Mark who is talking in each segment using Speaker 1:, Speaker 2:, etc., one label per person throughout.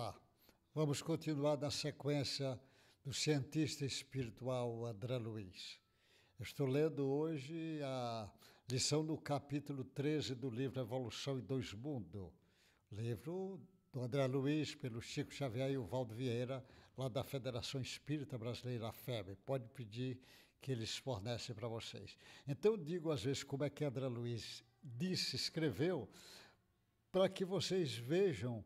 Speaker 1: lá. Vamos continuar na sequência do cientista espiritual André Luiz. Estou lendo hoje a lição do capítulo 13 do livro Evolução e Dois Mundos, livro do André Luiz, pelo Chico Xavier e o Valdo Vieira, lá da Federação Espírita Brasileira, FEB. Pode pedir que eles fornecem para vocês. Então, eu digo às vezes como é que André Luiz disse, escreveu, para que vocês vejam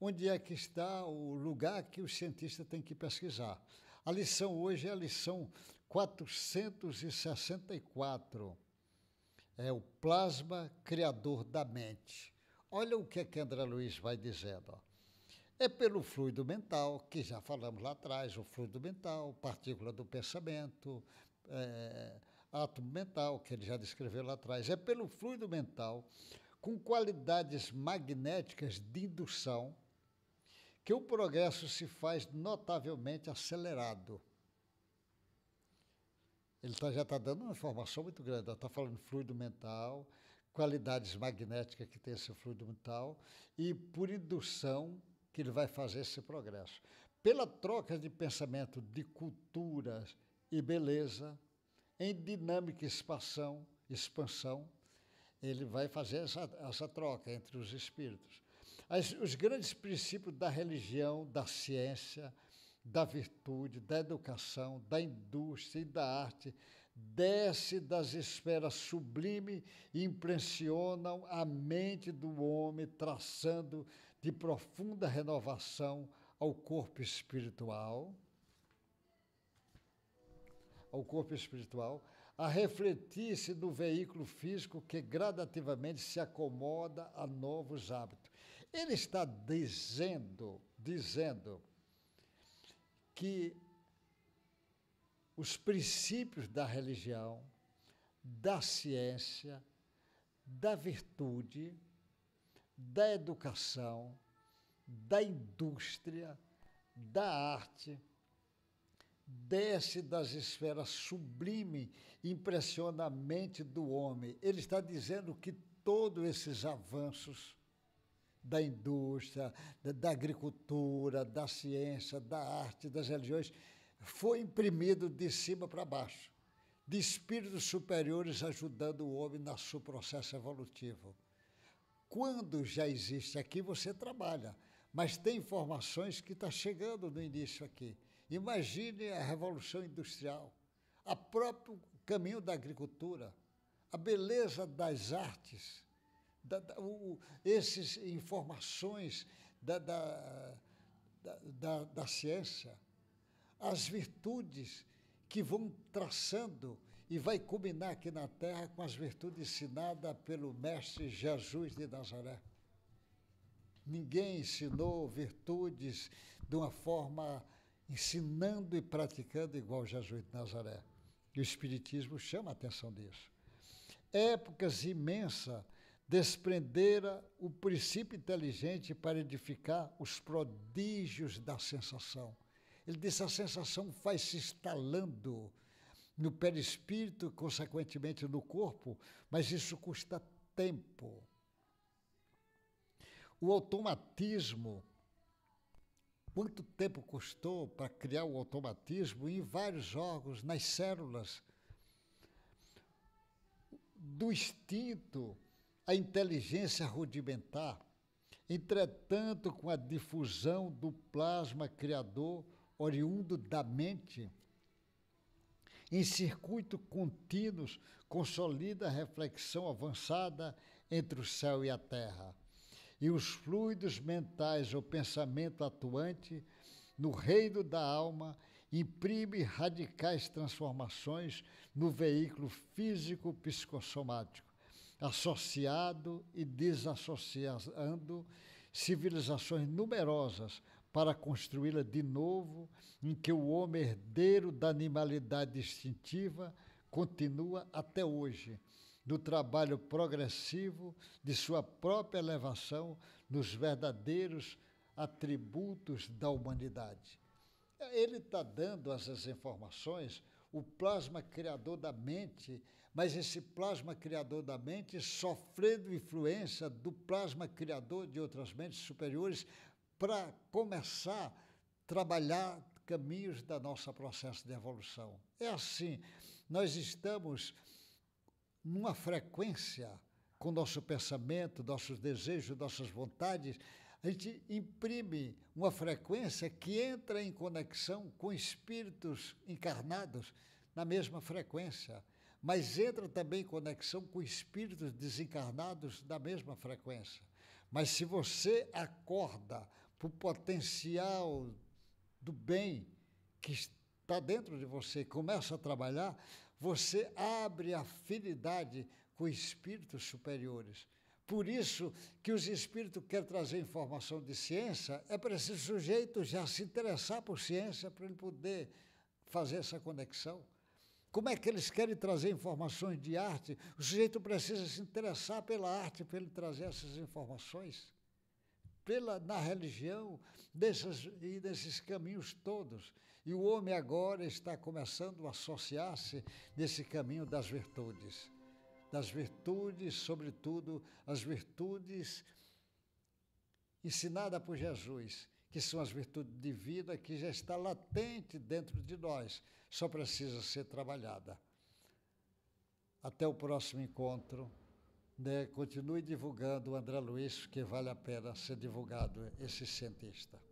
Speaker 1: onde é que está o lugar que o cientista tem que pesquisar. A lição hoje é a lição 464. É o plasma criador da mente. Olha o que é a Kendra Luiz vai dizendo. É pelo fluido mental, que já falamos lá atrás, o fluido mental, partícula do pensamento, é, átomo mental, que ele já descreveu lá atrás. É pelo fluido mental, com qualidades magnéticas de indução, que o progresso se faz notavelmente acelerado. Ele tá, já está dando uma informação muito grande, está falando fluido mental, qualidades magnéticas que tem esse fluido mental e por indução que ele vai fazer esse progresso. Pela troca de pensamento de culturas e beleza, em dinâmica expansão, expansão, ele vai fazer essa, essa troca entre os espíritos. As, os grandes princípios da religião, da ciência, da virtude, da educação, da indústria e da arte desce das esferas sublimes e impressionam a mente do homem, traçando de profunda renovação ao corpo espiritual, ao corpo espiritual, a refletir-se no veículo físico que gradativamente se acomoda a novos hábitos. Ele está dizendo, dizendo que os princípios da religião, da ciência, da virtude, da educação, da indústria, da arte, desce das esferas sublime, impressiona a mente do homem. Ele está dizendo que todos esses avanços da indústria, da, da agricultura, da ciência, da arte, das religiões, foi imprimido de cima para baixo, de espíritos superiores ajudando o homem no seu processo evolutivo. Quando já existe aqui, você trabalha, mas tem informações que está chegando no início aqui. Imagine a revolução industrial, o próprio caminho da agricultura, a beleza das artes da, da o, esses informações da, da, da, da ciência, as virtudes que vão traçando e vai culminar aqui na Terra com as virtudes ensinadas pelo Mestre Jesus de Nazaré. Ninguém ensinou virtudes de uma forma ensinando e praticando igual Jesus de Nazaré. E o Espiritismo chama a atenção disso. Épocas imensas desprendera o princípio inteligente para edificar os prodígios da sensação. Ele disse: a sensação vai se instalando no perispírito, consequentemente no corpo, mas isso custa tempo. O automatismo. Quanto tempo custou para criar o automatismo em vários órgãos, nas células? Do instinto a inteligência rudimentar. Entretanto, com a difusão do plasma criador oriundo da mente, em circuito contínuos, consolida a reflexão avançada entre o céu e a terra. E os fluidos mentais ou pensamento atuante, no reino da alma, imprime radicais transformações no veículo físico psicossomático associado e desassociando civilizações numerosas para construí-la de novo, em que o homem herdeiro da animalidade instintiva continua até hoje, no trabalho progressivo de sua própria elevação nos verdadeiros atributos da humanidade. Ele está dando essas informações, o plasma criador da mente mas esse plasma criador da mente, sofrendo influência do plasma criador de outras mentes superiores, para começar a trabalhar caminhos da nossa processo de evolução. É assim, nós estamos numa frequência com nosso pensamento, nossos desejos, nossas vontades, a gente imprime uma frequência que entra em conexão com espíritos encarnados na mesma frequência mas entra também em conexão com espíritos desencarnados da mesma frequência. Mas se você acorda para o potencial do bem que está dentro de você, começa a trabalhar, você abre afinidade com espíritos superiores. Por isso que os espíritos querem trazer informação de ciência, é para esse sujeito já se interessar por ciência para ele poder fazer essa conexão. Como é que eles querem trazer informações de arte? O sujeito precisa se interessar pela arte para ele trazer essas informações. Pela, na religião desses e desses caminhos todos. E o homem agora está começando a associar-se nesse caminho das virtudes. Das virtudes, sobretudo, as virtudes ensinadas por Jesus que são as virtudes de vida que já está latente dentro de nós, só precisa ser trabalhada. Até o próximo encontro. Né? Continue divulgando o André Luiz, que vale a pena ser divulgado esse cientista.